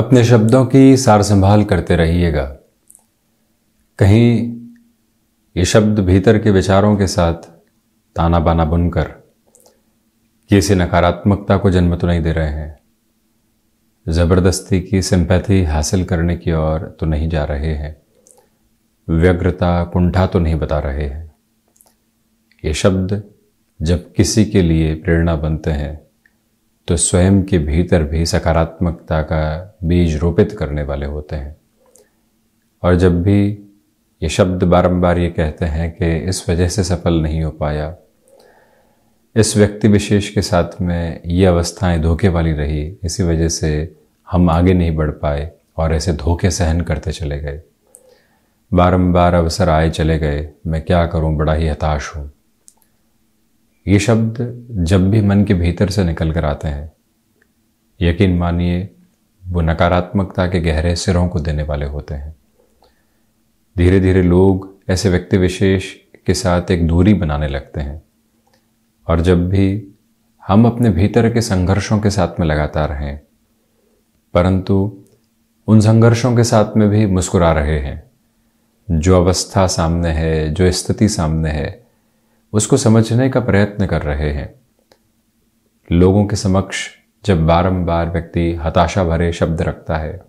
अपने शब्दों की सार संभाल करते रहिएगा कहीं ये शब्द भीतर के विचारों के साथ ताना बाना बुनकर किसी नकारात्मकता को जन्म तो नहीं दे रहे हैं ज़बरदस्ती की सिंपैथी हासिल करने की ओर तो नहीं जा रहे हैं व्यग्रता कुंठा तो नहीं बता रहे हैं ये शब्द जब किसी के लिए प्रेरणा बनते हैं तो स्वयं के भीतर भी सकारात्मकता का बीज रोपित करने वाले होते हैं और जब भी ये शब्द बारंबार ये कहते हैं कि इस वजह से सफल नहीं हो पाया इस व्यक्ति विशेष के साथ में ये अवस्थाएं धोखे वाली रही इसी वजह से हम आगे नहीं बढ़ पाए और ऐसे धोखे सहन करते चले गए बारंबार अवसर आए चले गए मैं क्या करूं बड़ा ही हताश हूं ये शब्द जब भी मन के भीतर से निकल कर आते हैं यकीन मानिए वो नकारात्मकता के गहरे सिरों को देने वाले होते हैं धीरे धीरे लोग ऐसे व्यक्ति विशेष के साथ एक दूरी बनाने लगते हैं और जब भी हम अपने भीतर के संघर्षों के साथ में लगातार हैं परंतु उन संघर्षों के साथ में भी मुस्कुरा रहे हैं जो अवस्था सामने है जो स्थिति सामने है उसको समझने का प्रयत्न कर रहे हैं लोगों के समक्ष जब बारंबार व्यक्ति हताशा भरे शब्द रखता है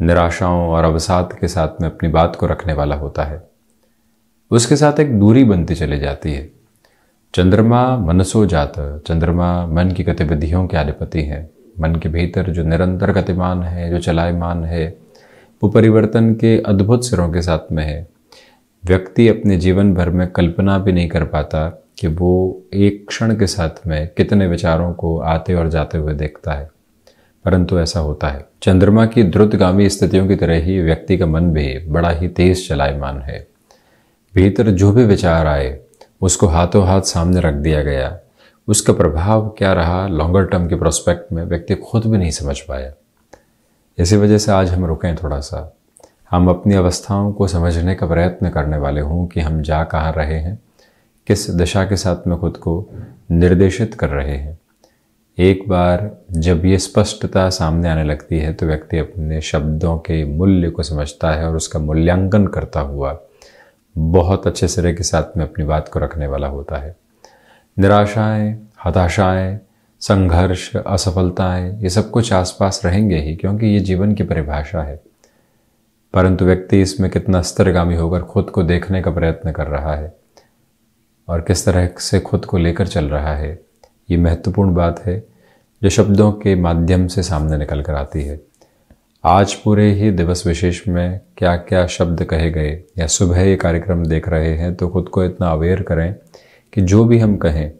निराशाओं और अवसाद के साथ में अपनी बात को रखने वाला होता है उसके साथ एक दूरी बनती चली जाती है चंद्रमा मनसो जात चंद्रमा मन की गतिविधियों के अधिपति है मन के भीतर जो निरंतर गतिमान है जो चलायमान है वो परिवर्तन के अद्भुत सिरों के साथ में है व्यक्ति अपने जीवन भर में कल्पना भी नहीं कर पाता कि वो एक क्षण के साथ में कितने विचारों को आते और जाते हुए देखता है परंतु ऐसा होता है चंद्रमा की द्रुतगामी स्थितियों की तरह ही व्यक्ति का मन भी बड़ा ही तेज चलायमान है भीतर जो भी विचार आए उसको हाथों हाथ सामने रख दिया गया उसका प्रभाव क्या रहा लॉन्गर टर्म के प्रोस्पेक्ट में व्यक्ति खुद भी नहीं समझ पाया इसी वजह से आज हम रुकें थोड़ा सा हम अपनी अवस्थाओं को समझने का प्रयत्न करने वाले हों कि हम जा कहाँ रहे हैं किस दशा के साथ में खुद को निर्देशित कर रहे हैं एक बार जब ये स्पष्टता सामने आने लगती है तो व्यक्ति अपने शब्दों के मूल्य को समझता है और उसका मूल्यांकन करता हुआ बहुत अच्छे सिरे के साथ में अपनी बात को रखने वाला होता है निराशाएं हताशाएं संघर्ष असफलताएं ये सब कुछ आसपास रहेंगे ही क्योंकि ये जीवन की परिभाषा है परंतु व्यक्ति इसमें कितना स्तरगामी होकर खुद को देखने का प्रयत्न कर रहा है और किस तरह से खुद को लेकर चल रहा है ये महत्वपूर्ण बात है जो शब्दों के माध्यम से सामने निकल कर आती है आज पूरे ही दिवस विशेष में क्या क्या शब्द कहे गए या सुबह ये कार्यक्रम देख रहे हैं तो खुद को इतना अवेयर करें कि जो भी हम कहें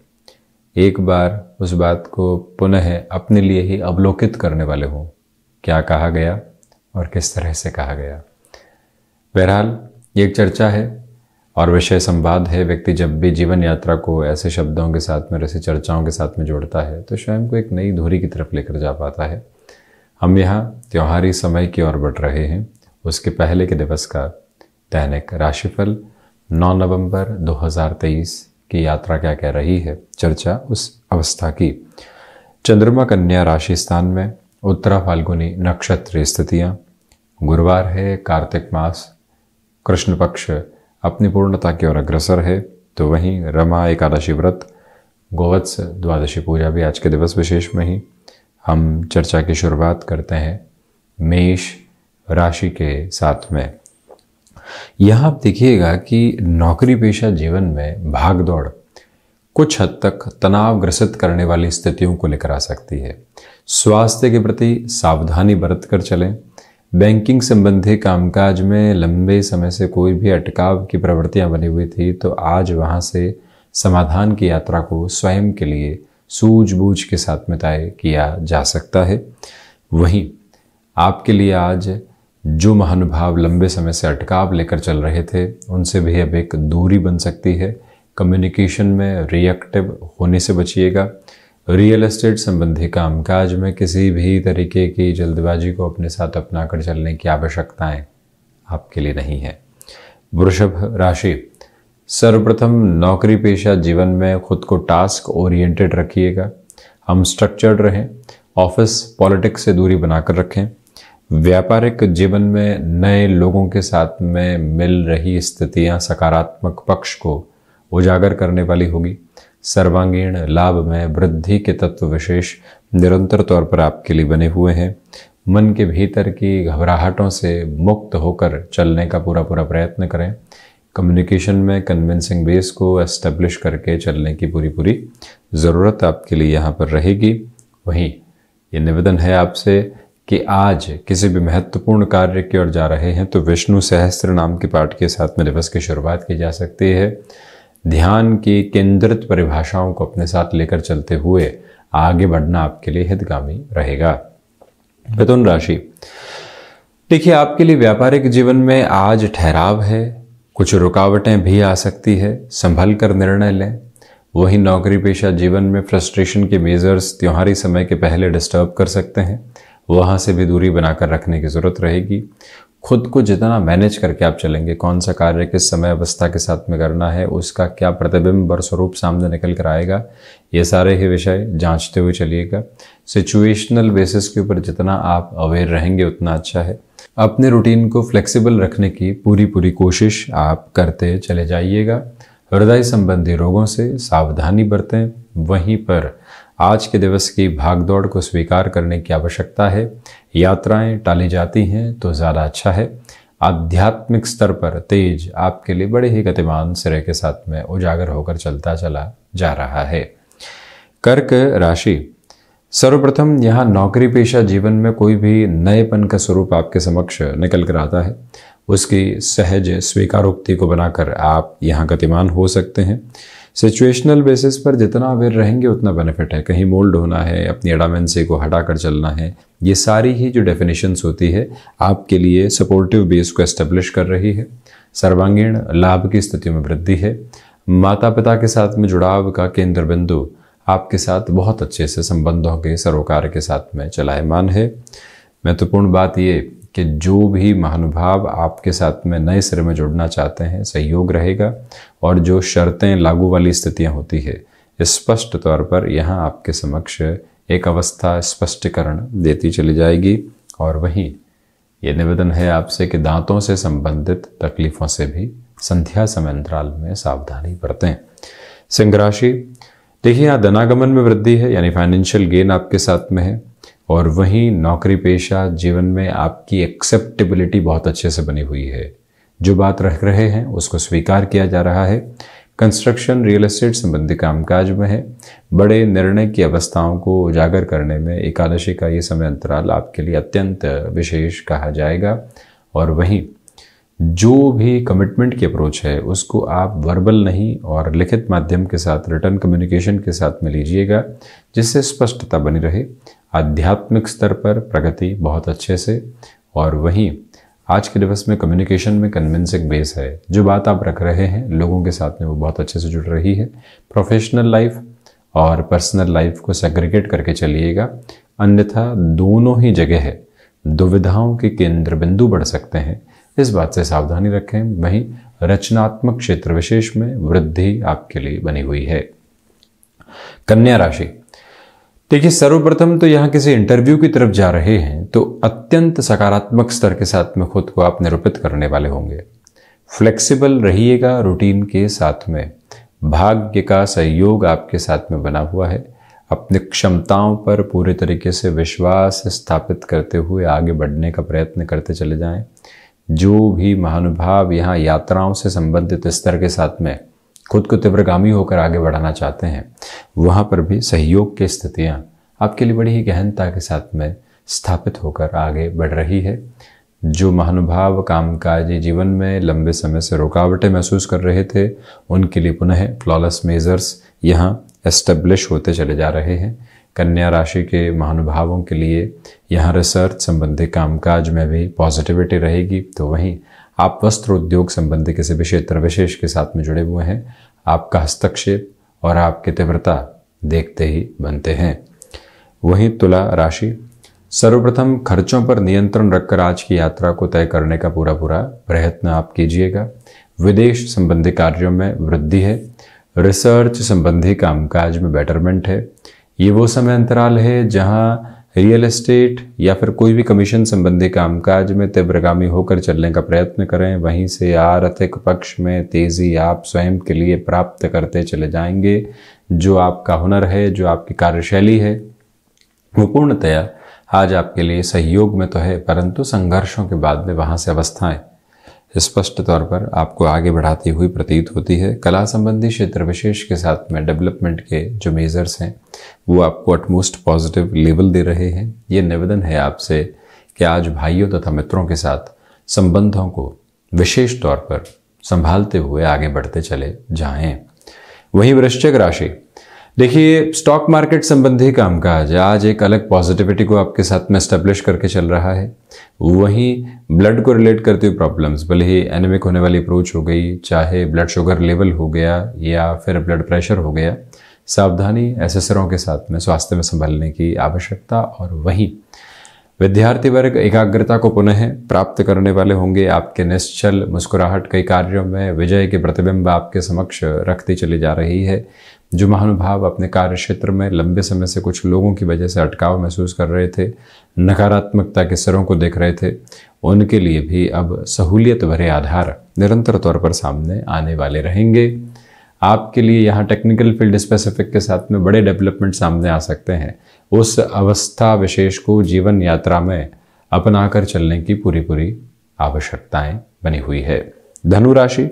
एक बार उस बात को पुनः अपने लिए ही अवलोकित करने वाले हों क्या कहा गया और किस तरह से कहा गया बहरहाल ये एक चर्चा है और विषय संवाद है व्यक्ति जब भी जीवन यात्रा को ऐसे शब्दों के साथ में ऐसी चर्चाओं के साथ में जोड़ता है तो स्वयं को एक नई धुरी की तरफ लेकर जा पाता है हम यहाँ त्योहारी समय की ओर बढ़ रहे हैं उसके पहले के दिवस का दैनिक राशिफल 9 नवंबर 2023 की यात्रा क्या कह रही है चर्चा उस अवस्था की चंद्रमा कन्या राशि स्थान में उत्तरा फाल्गुनी नक्षत्र स्थितियाँ गुरुवार है कार्तिक मास कृष्ण पक्ष अपनी पूर्णता की ओर अग्रसर है तो वहीं रमा एकादशी व्रत गोवत्स द्वादशी पूजा भी आज के दिवस विशेष में ही हम चर्चा की शुरुआत करते हैं मेष राशि के साथ में यहाँ आप देखिएगा कि नौकरी पेशा जीवन में भाग दौड़ कुछ हद तक तनाव ग्रसित करने वाली स्थितियों को लेकर आ सकती है स्वास्थ्य के प्रति सावधानी बरत कर चलें बैंकिंग संबंधी कामकाज में लंबे समय से कोई भी अटकाव की प्रवृत्तियां बनी हुई थी तो आज वहां से समाधान की यात्रा को स्वयं के लिए सूझबूझ के साथ में तय किया जा सकता है वहीं आपके लिए आज जो महानुभाव लंबे समय से अटकाव लेकर चल रहे थे उनसे भी अब एक दूरी बन सकती है कम्युनिकेशन में रिएक्टिव होने से बचिएगा रियल एस्टेट संबंधी कामकाज में किसी भी तरीके की जल्दबाजी को अपने साथ अपना कर चलने की आवश्यकताएं आपके लिए नहीं है वृषभ राशि सर्वप्रथम नौकरी पेशा जीवन में खुद को टास्क ओरिएंटेड रखिएगा हम स्ट्रक्चर्ड रहें ऑफिस पॉलिटिक्स से दूरी बनाकर रखें व्यापारिक जीवन में नए लोगों के साथ में मिल रही स्थितियां सकारात्मक पक्ष को उजागर करने वाली होगी सर्वांगीण लाभ में वृद्धि के तत्व विशेष निरंतर तौर पर आपके लिए बने हुए हैं मन के भीतर की घबराहटों से मुक्त होकर चलने का पूरा पूरा प्रयत्न करें कम्युनिकेशन में कन्विंसिंग बेस को एस्टेब्लिश करके चलने की पूरी पूरी ज़रूरत आपके लिए यहाँ पर रहेगी वहीं ये निवेदन है आपसे कि आज किसी भी महत्वपूर्ण कार्य की ओर जा रहे हैं तो विष्णु सहस्त्र नाम के पाठ के साथ में दिवस की शुरुआत की जा सकती है ध्यान की केंद्रित परिभाषाओं को अपने साथ लेकर चलते हुए आगे बढ़ना आपके लिए हितगामी रहेगा मिथुन राशि देखिए आपके लिए व्यापारिक जीवन में आज ठहराव है कुछ रुकावटें भी आ सकती है संभल कर निर्णय लें वही नौकरी पेशा जीवन में फ्रस्ट्रेशन के मेजर्स त्योहारी समय के पहले डिस्टर्ब कर सकते हैं वहां से भी दूरी बनाकर रखने की ज़रूरत रहेगी खुद को जितना मैनेज करके आप चलेंगे कौन सा कार्य किस समय अवस्था के साथ में करना है उसका क्या प्रतिबिंब और स्वरूप सामने निकल कर आएगा ये सारे ही विषय जांचते हुए चलिएगा सिचुएशनल बेसिस के ऊपर जितना आप अवेयर रहेंगे उतना अच्छा है अपने रूटीन को फ्लेक्सिबल रखने की पूरी पूरी कोशिश आप करते चले जाइएगा हृदय संबंधी रोगों से सावधानी बरतें वहीं पर आज के दिवस की भागदौड़ को स्वीकार करने की आवश्यकता है यात्राएं टाली जाती हैं तो ज़्यादा अच्छा है आध्यात्मिक स्तर पर तेज आपके लिए बड़े ही गतिमान सिरे के साथ में उजागर होकर चलता चला जा रहा है कर्क राशि सर्वप्रथम यहाँ नौकरी पेशा जीवन में कोई भी नएपन का स्वरूप आपके समक्ष निकल कर आता है उसकी सहज स्वीकारोक्ति को बनाकर आप यहाँ गतिमान हो सकते हैं सिचुएशनल बेसिस पर जितना अवेयर रहेंगे उतना बेनिफिट है कहीं मोल्ड होना है अपनी से को हटा कर चलना है ये सारी ही जो डेफिनेशंस होती है आपके लिए सपोर्टिव बेस को एस्टेब्लिश कर रही है सर्वांगीण लाभ की स्थिति में वृद्धि है माता पिता के साथ में जुड़ाव का केंद्र बिंदु आपके साथ बहुत अच्छे से संबंधों के सरोकार के साथ में चलायमान है महत्वपूर्ण बात ये कि जो भी महानुभाव आपके साथ में नए सिरे में जुड़ना चाहते हैं सहयोग रहेगा और जो शर्तें लागू वाली स्थितियां होती है स्पष्ट तौर पर यहाँ आपके समक्ष एक अवस्था स्पष्टीकरण देती चली जाएगी और वहीं ये निवेदन है आपसे कि दांतों से संबंधित तकलीफों से भी संध्या समय अंतराल में सावधानी बरतें सिंह राशि देखिए यहाँ धनागमन में वृद्धि है यानी फाइनेंशियल गेन आपके साथ में है और वहीं नौकरी पेशा जीवन में आपकी एक्सेप्टेबिलिटी बहुत अच्छे से बनी हुई है जो बात रख रहे हैं उसको स्वीकार किया जा रहा है कंस्ट्रक्शन रियल एस्टेट संबंधी कामकाज में है बड़े निर्णय की अवस्थाओं को उजागर करने में एकादशी का ये समय अंतराल आपके लिए अत्यंत विशेष कहा जाएगा और वहीं जो भी कमिटमेंट की अप्रोच है उसको आप वर्बल नहीं और लिखित माध्यम के साथ रिटर्न कम्युनिकेशन के साथ में लीजिएगा जिससे स्पष्टता बनी रहे आध्यात्मिक स्तर पर प्रगति बहुत अच्छे से और वहीं आज के दिवस में कम्युनिकेशन में कन्विंसिंग बेस है जो बात आप रख रहे हैं लोगों के साथ में वो बहुत अच्छे से जुड़ रही है प्रोफेशनल लाइफ और पर्सनल लाइफ को सेग्रीगेट करके चलिएगा अन्यथा दोनों ही जगह है दुविधाओं के केंद्र बिंदु बढ़ सकते हैं इस बात से सावधानी रखें वहीं रचनात्मक क्षेत्र विशेष में वृद्धि आपके लिए बनी हुई है कन्या राशि देखिए सर्वप्रथम तो यहाँ किसी इंटरव्यू की तरफ जा रहे हैं तो अत्यंत सकारात्मक स्तर के साथ में खुद को आप निरूपित करने वाले होंगे फ्लेक्सिबल रहिएगा रूटीन के साथ में भाग्य का सहयोग आपके साथ में बना हुआ है अपनी क्षमताओं पर पूरे तरीके से विश्वास स्थापित करते हुए आगे बढ़ने का प्रयत्न करते चले जाएं। जो भी महानुभाव यहाँ यात्राओं से संबंधित स्तर के साथ में खुद को तीव्रगामी होकर आगे बढ़ाना चाहते हैं वहाँ पर भी सहयोग की स्थितियाँ आपके लिए बड़ी ही गहनता के साथ में स्थापित होकर आगे बढ़ रही है जो महानुभाव कामकाजी जीवन में लंबे समय से रुकावटें महसूस कर रहे थे उनके लिए पुनः फ्लॉलेस मेजर्स यहाँ एस्टेब्लिश होते चले जा रहे हैं कन्या राशि के महानुभावों के लिए यहाँ रिसर्च संबंधी कामकाज में भी पॉजिटिविटी रहेगी तो वहीं आप वस्त्र उद्योग संबंधी किसी क्षेत्र विशेष के साथ में जुड़े हुए हैं आपका हस्तक्षेप और आपकी तीव्रता देखते ही बनते हैं वहीं तुला राशि सर्वप्रथम खर्चों पर नियंत्रण रखकर आज की यात्रा को तय करने का पूरा पूरा प्रयत्न आप कीजिएगा विदेश संबंधी कार्यों में वृद्धि है रिसर्च संबंधी कामकाज में बेटरमेंट है ये वो समय अंतराल है जहाँ रियल एस्टेट या फिर कोई भी कमीशन संबंधी कामकाज में तीव्रगामी होकर चलने का प्रयत्न करें वहीं से आर्थिक पक्ष में तेज़ी आप स्वयं के लिए प्राप्त करते चले जाएंगे जो आपका हुनर है जो आपकी कार्यशैली है वो पूर्णतया आज आपके लिए सहयोग में तो है परंतु संघर्षों के बाद में वहाँ से अवस्थाएं स्पष्ट तौर पर आपको आगे बढ़ाती हुई प्रतीत होती है कला संबंधी क्षेत्र विशेष के साथ में डेवलपमेंट के जो मेजर्स हैं वो आपको अटमोस्ट पॉजिटिव लेवल दे रहे हैं ये निवेदन है आपसे कि आज भाइयों तथा मित्रों के साथ संबंधों को विशेष तौर पर संभालते हुए आगे बढ़ते चले जाएं वहीं वृश्चिक राशि देखिए स्टॉक मार्केट संबंधी कामकाज आज एक अलग पॉजिटिविटी को आपके साथ में स्टेब्लिश करके चल रहा है वहीं ब्लड को रिलेट करते हुए प्रॉब्लम्स भले ही एनेमिक होने वाली अप्रोच हो गई चाहे ब्लड शुगर लेवल हो गया या फिर ब्लड प्रेशर हो गया सावधानी एसेसरों के साथ में स्वास्थ्य में संभालने की आवश्यकता और वहीं विद्यार्थी वर्ग एकाग्रता को पुनः प्राप्त करने वाले होंगे आपके निश्चल मुस्कुराहट कई कार्यों में विजय के प्रतिबिंब आपके समक्ष रखती चली जा रही है जो महानुभाव अपने कार्य क्षेत्र में लंबे समय से कुछ लोगों की वजह से अटकाव महसूस कर रहे थे नकारात्मकता के सरों को देख रहे थे उनके लिए भी अब सहूलियत भरे आधार निरंतर तौर पर सामने आने वाले रहेंगे आपके लिए यहाँ टेक्निकल फील्ड स्पेसिफिक के साथ में बड़े डेवलपमेंट सामने आ सकते हैं उस अवस्था विशेष को जीवन यात्रा में अपना कर चलने की पूरी पूरी आवश्यकताएं बनी हुई है धनुराशि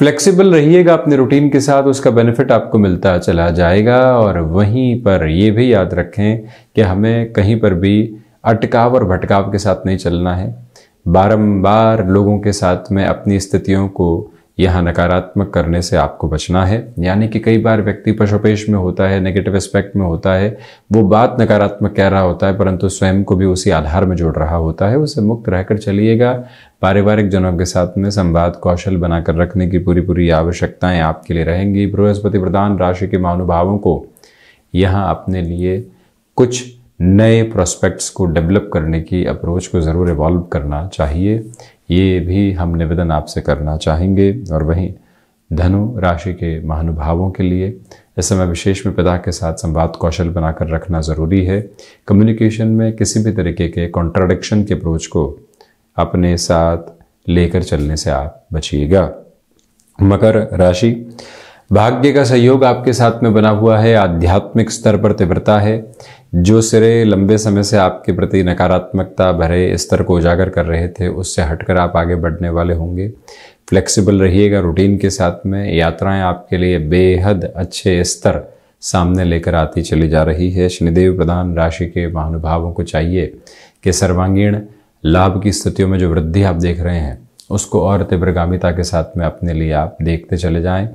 फ्लेक्सिबल रहिएगा अपने रूटीन के साथ उसका बेनिफिट आपको मिलता चला जाएगा और वहीं पर ये भी याद रखें कि हमें कहीं पर भी अटकाव और भटकाव के साथ नहीं चलना है बारंबार लोगों के साथ में अपनी स्थितियों को यहाँ नकारात्मक करने से आपको बचना है यानी कि कई बार व्यक्ति पशुपेश में होता है नेगेटिव एस्पेक्ट में होता है वो बात नकारात्मक कह रहा होता है परंतु स्वयं को भी उसी आधार में जोड़ रहा होता है उसे मुक्त रहकर चलिएगा पारिवारिक जनों के साथ में संवाद कौशल बनाकर रखने की पूरी पूरी आवश्यकताएं आपके लिए रहेंगी बृहस्पति प्रधान राशि के महानुभावों को यहाँ अपने लिए कुछ नए प्रोस्पेक्ट्स को डेवलप करने की अप्रोच को ज़रूर इवॉल्व करना चाहिए ये भी हम निवेदन आपसे करना चाहेंगे और वहीं धनु राशि के महानुभावों के लिए इस समय विशेष में पिता के साथ संवाद कौशल बनाकर रखना ज़रूरी है कम्युनिकेशन में किसी भी तरीके के कॉन्ट्राडिक्शन के अप्रोच को अपने साथ लेकर चलने से आप बचिएगा मकर राशि भाग्य का सहयोग आपके साथ में बना हुआ है आध्यात्मिक स्तर पर तीव्रता है जो सिरे लंबे समय से आपके प्रति नकारात्मकता भरे स्तर को उजागर कर रहे थे उससे हटकर आप आगे बढ़ने वाले होंगे फ्लेक्सिबल रहिएगा रूटीन के साथ में यात्राएं आपके लिए बेहद अच्छे स्तर सामने लेकर आती चली जा रही है शनिदेव प्रधान राशि के महानुभावों को चाहिए कि सर्वांगीण लाभ की स्थितियों में जो वृद्धि आप देख रहे हैं उसको और तीव्रगामिता के साथ में अपने लिए आप देखते चले जाएं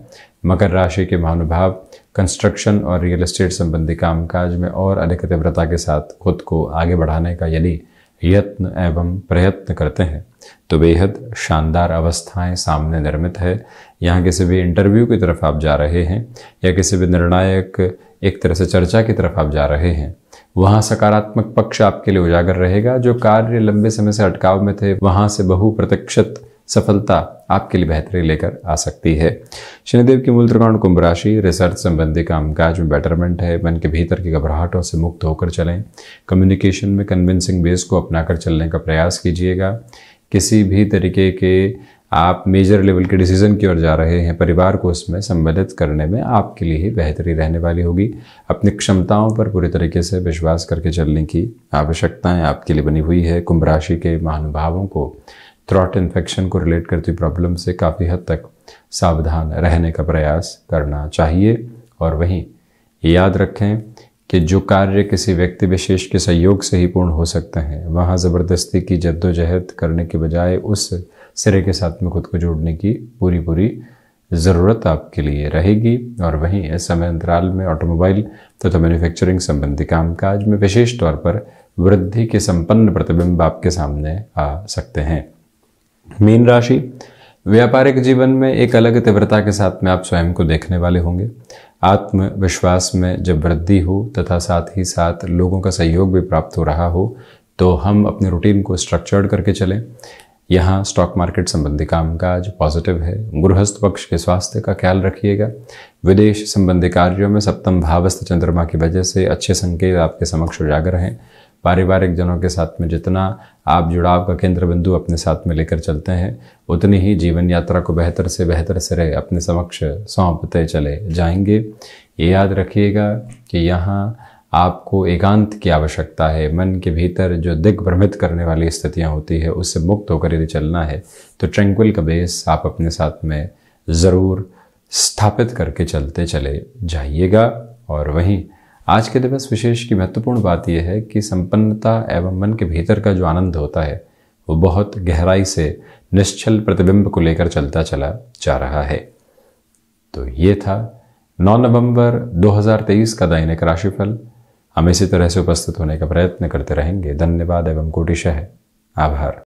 मकर राशि के महानुभाव कंस्ट्रक्शन और रियल एस्टेट संबंधी कामकाज में और अधिक तीव्रता के साथ खुद को आगे बढ़ाने का यदि यत्न एवं प्रयत्न करते हैं तो बेहद शानदार अवस्थाएं सामने निर्मित है यहाँ किसी भी इंटरव्यू की तरफ आप जा रहे हैं या किसी भी निर्णायक एक तरह से चर्चा की तरफ आप जा रहे हैं वहाँ सकारात्मक पक्ष आपके लिए उजागर रहेगा जो कार्य लंबे समय से अटकाव में थे वहाँ से बहुप्रतीक्षित सफलता आपके लिए बेहतरी लेकर आ सकती है शनिदेव की मूल त्रिकोण कुंभ राशि रिसर्च संबंधी कामकाज में बेटरमेंट है मन के भीतर की घबराहटों से मुक्त होकर चलें कम्युनिकेशन में कन्विंसिंग बेस को अपनाकर चलने का प्रयास कीजिएगा किसी भी तरीके के आप मेजर लेवल के डिसीजन की ओर जा रहे हैं परिवार को उसमें सम्मिलित करने में आपके लिए ही बेहतरी रहने वाली होगी अपनी क्षमताओं पर पूरी तरीके से विश्वास करके चलने की आवश्यकताएं आपके लिए बनी हुई है कुंभ राशि के महानुभावों को थ्रॉट इन्फेक्शन को रिलेट करती प्रॉब्लम से काफ़ी हद तक सावधान रहने का प्रयास करना चाहिए और वहीं याद रखें कि जो कार्य किसी व्यक्ति विशेष के सहयोग से ही पूर्ण हो सकते हैं वहाँ ज़बरदस्ती की जद्दोजहद करने के बजाय उस सिरे के साथ में खुद को जोड़ने की पूरी पूरी ज़रूरत आपके लिए रहेगी और वहीं इस समय अंतराल में ऑटोमोबाइल तथा तो मैन्युफैक्चरिंग संबंधी कामकाज में विशेष तौर पर वृद्धि के संपन्न प्रतिबिंब आपके सामने आ सकते हैं मीन राशि व्यापारिक जीवन में एक अलग तीव्रता के साथ में आप स्वयं को देखने वाले होंगे आत्मविश्वास में जब वृद्धि हो तथा साथ ही साथ लोगों का सहयोग भी प्राप्त हो रहा हो तो हम अपने रूटीन को स्ट्रक्चर्ड करके चलें यहाँ स्टॉक मार्केट संबंधी कामकाज पॉजिटिव है गृहस्थ पक्ष के स्वास्थ्य का ख्याल रखिएगा विदेश संबंधी कार्यों में सप्तम भावस्थ चंद्रमा की वजह से अच्छे संकेत आपके समक्ष उजागर हैं पारिवारिक जनों के साथ में जितना आप जुड़ाव का केंद्र बिंदु अपने साथ में लेकर चलते हैं उतनी ही जीवन यात्रा को बेहतर से बेहतर सिरे अपने समक्ष सौंपते चले जाएंगे ये याद रखिएगा कि यहाँ आपको एकांत की आवश्यकता है मन के भीतर जो दिग्भ्रमित करने वाली स्थितियाँ होती है उससे मुक्त होकर यदि चलना है तो ट्रैंक्विल का बेस आप अपने साथ में ज़रूर स्थापित करके चलते चले जाइएगा और वहीं आज के दिवस विशेष की महत्वपूर्ण बात यह है कि संपन्नता एवं मन के भीतर का जो आनंद होता है वो बहुत गहराई से निश्चल प्रतिबिंब को लेकर चलता चला जा रहा है तो ये था 9 नवंबर 2023 का दैनिक राशिफल हम इसी तरह से उपस्थित होने का प्रयत्न करते रहेंगे धन्यवाद एवं कोटिशह आभार